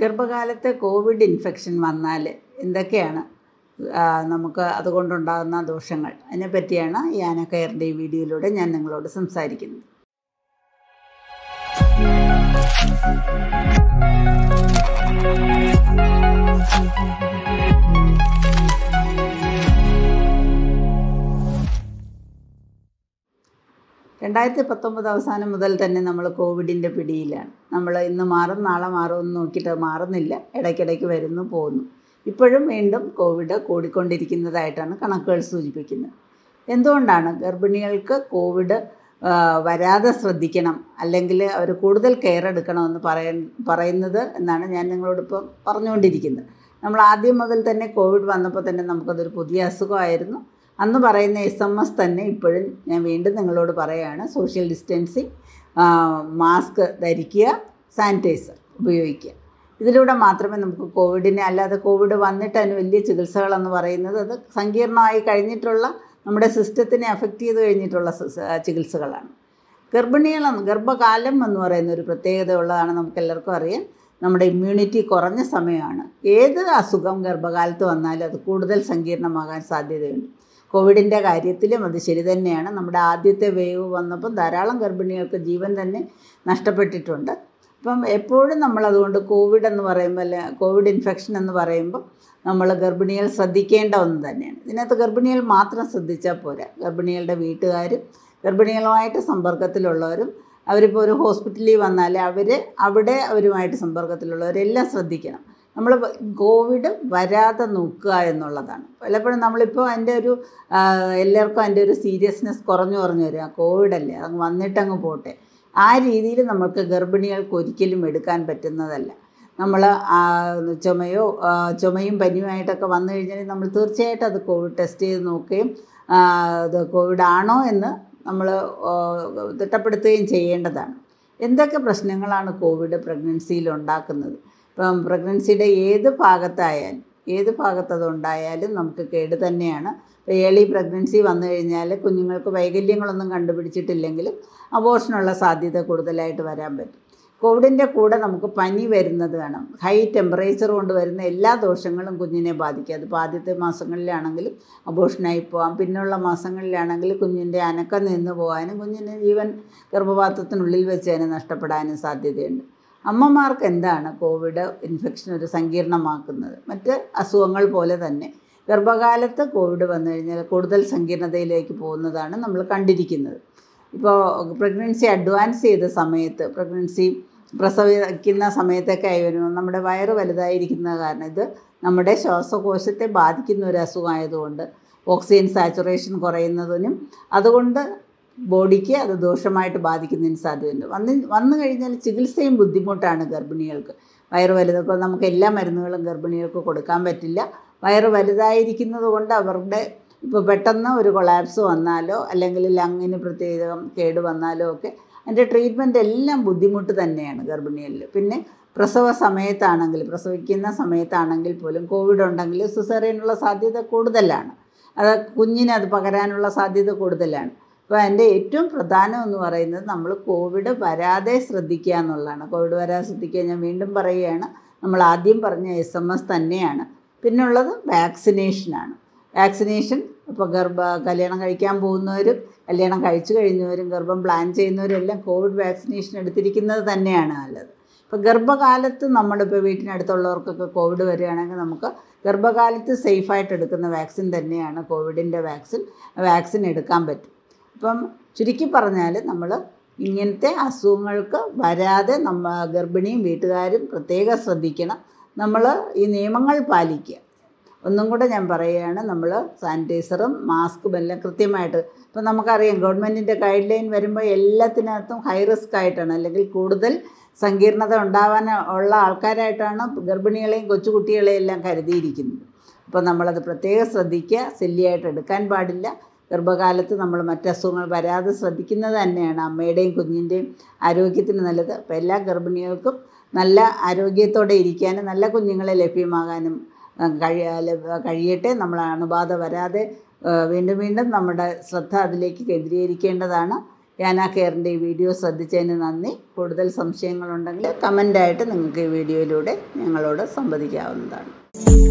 ഗർഭകാലത്ത് Covid infection വന്നാൽ എന്തൊക്കെയാണ് നമുക്ക് അതുകൊണ്ടുണ്ടാകുന്ന ദോഷങ്ങൾ അതിനെപ്പറ്റിയാണ് ഈ ആനക്കയറിൻ്റെ ഈ വീഡിയോയിലൂടെ ഞാൻ നിങ്ങളോട് സംസാരിക്കുന്നത് Thank you. രണ്ടായിരത്തി പത്തൊമ്പത് അവസാനം മുതൽ തന്നെ നമ്മൾ കോവിഡിൻ്റെ പിടിയിലാണ് നമ്മൾ ഇന്ന് മാറും നാളെ മാറും എന്ന് നോക്കിയിട്ട് മാറുന്നില്ല ഇടയ്ക്കിടയ്ക്ക് വരുന്നു പോകുന്നു ഇപ്പോഴും വീണ്ടും കോവിഡ് കൂടിക്കൊണ്ടിരിക്കുന്നതായിട്ടാണ് കണക്കുകൾ സൂചിപ്പിക്കുന്നത് എന്തുകൊണ്ടാണ് ഗർഭിണികൾക്ക് കോവിഡ് വരാതെ ശ്രദ്ധിക്കണം അല്ലെങ്കിൽ അവർ കൂടുതൽ കെയർ എടുക്കണമെന്ന് പറയ പറയുന്നത് എന്നാണ് ഞാൻ നിങ്ങളോടിപ്പം പറഞ്ഞുകൊണ്ടിരിക്കുന്നത് നമ്മൾ ആദ്യം മുതൽ തന്നെ കോവിഡ് വന്നപ്പോൾ തന്നെ നമുക്കതൊരു പുതിയ അസുഖമായിരുന്നു അന്ന് പറയുന്ന എസ് എം എസ് തന്നെ ഇപ്പോഴും ഞാൻ വീണ്ടും നിങ്ങളോട് പറയുകയാണ് സോഷ്യൽ ഡിസ്റ്റൻസിങ് മാസ്ക് ധരിക്കുക സാനിറ്റൈസർ ഉപയോഗിക്കുക ഇതിലൂടെ മാത്രമേ നമുക്ക് കോവിഡിനെ അല്ലാതെ കോവിഡ് വന്നിട്ട് അതിന് വലിയ ചികിത്സകളെന്ന് പറയുന്നത് അത് സങ്കീർണമായി കഴിഞ്ഞിട്ടുള്ള നമ്മുടെ സിസ്റ്റത്തിനെ അഫക്റ്റ് ചെയ്ത് കഴിഞ്ഞിട്ടുള്ള ചികിത്സകളാണ് ഗർഭിണികളെന്ന് ഗർഭകാലം എന്ന് പറയുന്ന ഒരു പ്രത്യേകത ഉള്ളതാണ് നമുക്ക് എല്ലാവർക്കും അറിയാം നമ്മുടെ ഇമ്മ്യൂണിറ്റി കുറഞ്ഞ സമയമാണ് ഏത് അസുഖം ഗർഭകാലത്ത് വന്നാലും അത് കൂടുതൽ സങ്കീർണമാകാൻ സാധ്യതയുണ്ട് കോവിഡിൻ്റെ കാര്യത്തിലും അത് ശരി തന്നെയാണ് നമ്മുടെ ആദ്യത്തെ വേവ് വന്നപ്പം ധാരാളം ഗർഭിണികൾക്ക് ജീവൻ തന്നെ നഷ്ടപ്പെട്ടിട്ടുണ്ട് അപ്പം എപ്പോഴും നമ്മൾ അതുകൊണ്ട് കോവിഡ് എന്ന് പറയുമ്പോൾ അല്ലെ കോവിഡ് ഇൻഫെക്ഷൻ എന്ന് പറയുമ്പോൾ നമ്മൾ ഗർഭിണികൾ ശ്രദ്ധിക്കേണ്ട ഒന്ന് തന്നെയാണ് ഇതിനകത്ത് ഗർഭിണികൾ മാത്രം ശ്രദ്ധിച്ചാൽ പോരാ ഗർഭിണികളുടെ വീട്ടുകാരും ഗർഭിണികളുമായിട്ട് സമ്പർക്കത്തിലുള്ളവരും അവരിപ്പോൾ ഒരു ഹോസ്പിറ്റലിൽ വന്നാൽ അവർ അവിടെ അവരുമായിട്ട് സമ്പർക്കത്തിലുള്ളവരെല്ലാം ശ്രദ്ധിക്കണം നമ്മൾ കോവിഡ് വരാതെ നോക്കുക എന്നുള്ളതാണ് പലപ്പോഴും നമ്മളിപ്പോൾ അതിൻ്റെ ഒരു എല്ലാവർക്കും അതിൻ്റെ ഒരു സീരിയസ്നെസ് കുറഞ്ഞു കുറഞ്ഞു വരിക കോവിഡല്ലേ അങ്ങ് വന്നിട്ടങ്ങ് പോട്ടെ ആ രീതിയിൽ നമുക്ക് ഗർഭിണികൾക്ക് ഒരിക്കലും എടുക്കാൻ പറ്റുന്നതല്ല നമ്മൾ ചുമയോ ചുമയും പനിയുമായിട്ടൊക്കെ വന്നു കഴിഞ്ഞാൽ നമ്മൾ തീർച്ചയായിട്ടും അത് കോവിഡ് ടെസ്റ്റ് ചെയ്ത് നോക്കുകയും അത് കോവിഡ് ആണോ എന്ന് നമ്മൾ തിട്ടപ്പെടുത്തുകയും ചെയ്യേണ്ടതാണ് എന്തൊക്കെ പ്രശ്നങ്ങളാണ് കോവിഡ് പ്രഗ്നൻസിയിൽ ഉണ്ടാക്കുന്നത് ഇപ്പം പ്രഗ്നൻസിയുടെ ഏത് ഭാഗത്തായാലും ഏത് ഭാഗത്ത് അതുണ്ടായാലും നമുക്ക് കേട് തന്നെയാണ് ഏളി പ്രഗ്നൻസി വന്നു കഴിഞ്ഞാൽ കുഞ്ഞുങ്ങൾക്ക് വൈകല്യങ്ങളൊന്നും കണ്ടുപിടിച്ചിട്ടില്ലെങ്കിലും അബോഷനുള്ള സാധ്യത കൂടുതലായിട്ട് വരാൻ പറ്റും കോവിഡിൻ്റെ കൂടെ നമുക്ക് പനി വരുന്നത് വേണം ഹൈ ടെമ്പറേച്ചർ കൊണ്ട് വരുന്ന എല്ലാ ദോഷങ്ങളും കുഞ്ഞിനെ ബാധിക്കും അത് ആദ്യത്തെ മാസങ്ങളിലാണെങ്കിലും അബോഷനായി പോകാം പിന്നെയുള്ള മാസങ്ങളിലാണെങ്കിൽ കുഞ്ഞിൻ്റെ അനക്കം നിന്ന് പോകാനും കുഞ്ഞിൻ്റെ ജീവൻ ഗർഭപാത്രത്തിനുള്ളിൽ വെച്ച് തന്നെ നഷ്ടപ്പെടാനും സാധ്യതയുണ്ട് അമ്മമാർക്ക് എന്താണ് കോവിഡ് ഇൻഫെക്ഷൻ ഒരു സങ്കീർണമാക്കുന്നത് മറ്റ് അസുഖങ്ങൾ പോലെ തന്നെ ഗർഭകാലത്ത് കോവിഡ് വന്നു കഴിഞ്ഞാൽ കൂടുതൽ സങ്കീർണതയിലേക്ക് പോകുന്നതാണ് നമ്മൾ കണ്ടിരിക്കുന്നത് ഇപ്പോൾ പ്രഗ്നൻസി അഡ്വാൻസ് ചെയ്ത സമയത്ത് പ്രഗ്നൻസി പ്രസവിക്കുന്ന സമയത്തൊക്കെ ആയി വരുമ്പോൾ നമ്മുടെ വയറ് വലുതായിരിക്കുന്ന കാരണം ഇത് നമ്മുടെ ശ്വാസകോശത്തെ ബാധിക്കുന്ന ഒരു അസുഖമായതുകൊണ്ട് ഓക്സിജൻ സാച്ചുറേഷൻ കുറയുന്നതിനും അതുകൊണ്ട് ബോഡിക്ക് അത് ദോഷമായിട്ട് ബാധിക്കുന്നതിന് സാധ്യതയുണ്ട് വന്ന് വന്നു കഴിഞ്ഞാൽ ചികിത്സയും ബുദ്ധിമുട്ടാണ് ഗർഭിണികൾക്ക് വയറ് വലുതൊക്കെ നമുക്ക് എല്ലാ മരുന്നുകളും ഗർഭിണികൾക്ക് കൊടുക്കാൻ പറ്റില്ല വയറ് വലുതായിരിക്കുന്നത് കൊണ്ട് അവരുടെ ഇപ്പോൾ പെട്ടെന്ന് ഒരു കൊളാപ്സ് വന്നാലോ അല്ലെങ്കിൽ ലങ്ങിന് പ്രത്യേകം കേട് വന്നാലോ ഒക്കെ അതിൻ്റെ ട്രീറ്റ്മെൻ്റ് എല്ലാം ബുദ്ധിമുട്ട് തന്നെയാണ് ഗർഭിണികളിൽ പിന്നെ പ്രസവ സമയത്താണെങ്കിൽ പ്രസവിക്കുന്ന സമയത്താണെങ്കിൽ പോലും കോവിഡ് ഉണ്ടെങ്കിൽ സിസേറിയനുള്ള സാധ്യത കൂടുതലാണ് അത് കുഞ്ഞിന് അത് പകരാനുള്ള സാധ്യത കൂടുതലാണ് അപ്പോൾ എൻ്റെ ഏറ്റവും പ്രധാനം എന്ന് പറയുന്നത് നമ്മൾ കോവിഡ് വരാതെ ശ്രദ്ധിക്കുക എന്നുള്ളതാണ് കോവിഡ് വരാതെ ശ്രദ്ധിക്കുക ഞാൻ വീണ്ടും പറയുകയാണ് നമ്മൾ ആദ്യം പറഞ്ഞ എസ് എം എസ് തന്നെയാണ് പിന്നുള്ളത് വാക്സിനേഷനാണ് വാക്സിനേഷൻ ഇപ്പോൾ ഗർഭ കല്യാണം കഴിക്കാൻ പോകുന്നവരും കല്യാണം കഴിച്ചു കഴിഞ്ഞവരും ഗർഭം പ്ലാൻ ചെയ്യുന്നവരും എല്ലാം കോവിഡ് വാക്സിനേഷൻ എടുത്തിരിക്കുന്നത് തന്നെയാണ് നല്ലത് ഇപ്പോൾ ഗർഭകാലത്ത് നമ്മളിപ്പോൾ വീട്ടിനടുത്തുള്ളവർക്കൊക്കെ കോവിഡ് വരികയാണെങ്കിൽ നമുക്ക് ഗർഭകാലത്ത് സേഫായിട്ട് എടുക്കുന്ന വാക്സിൻ തന്നെയാണ് കോവിഡിൻ്റെ വാക്സിൻ വാക്സിൻ എടുക്കാൻ പറ്റും ഇപ്പം ചുരുക്കി പറഞ്ഞാൽ നമ്മൾ ഇങ്ങനത്തെ അസുഖങ്ങൾക്ക് വരാതെ നമ്മ ഗർഭിണിയും വീട്ടുകാരും പ്രത്യേകം ശ്രദ്ധിക്കണം നമ്മൾ ഈ നിയമങ്ങൾ പാലിക്കുക ഒന്നും കൂടെ ഞാൻ പറയുകയാണ് നമ്മൾ സാനിറ്റൈസറും മാസ്കും എല്ലാം കൃത്യമായിട്ട് ഇപ്പം നമുക്കറിയാം ഗവൺമെൻറ്റിൻ്റെ ഗൈഡ് ലൈൻ വരുമ്പോൾ എല്ലാത്തിനകത്തും ഹൈ റിസ്ക് ആയിട്ടാണ് അല്ലെങ്കിൽ കൂടുതൽ സങ്കീർണത ഉണ്ടാവാൻ ഉള്ള ആൾക്കാരായിട്ടാണ് ഗർഭിണികളെയും കൊച്ചുകുട്ടികളെയും എല്ലാം കരുതിയിരിക്കുന്നത് അപ്പോൾ നമ്മളത് പ്രത്യേകം ശ്രദ്ധിക്കുക സെല്ലിയായിട്ട് എടുക്കാൻ പാടില്ല ഗർഭകാലത്ത് നമ്മൾ മറ്റസുഖങ്ങൾ വരാതെ ശ്രദ്ധിക്കുന്നത് തന്നെയാണ് അമ്മയുടെയും കുഞ്ഞിൻ്റെയും ആരോഗ്യത്തിന് നല്ലത് അപ്പം എല്ലാ ഗർഭിണികൾക്കും നല്ല ആരോഗ്യത്തോടെ ഇരിക്കാനും നല്ല കുഞ്ഞുങ്ങളെ ലഭ്യമാകാനും കഴി കഴിയട്ടെ നമ്മൾ അണുബാധ വരാതെ വീണ്ടും വീണ്ടും നമ്മുടെ ശ്രദ്ധ അതിലേക്ക് കേന്ദ്രീകരിക്കേണ്ടതാണ് യാന കെയറിൻ്റെ ഈ വീഡിയോ ശ്രദ്ധിച്ചതിന് നന്ദി കൂടുതൽ സംശയങ്ങളുണ്ടെങ്കിൽ കമൻ്റായിട്ട് നിങ്ങൾക്ക് ഈ വീഡിയോയിലൂടെ ഞങ്ങളോട് സംവദിക്കാവുന്നതാണ്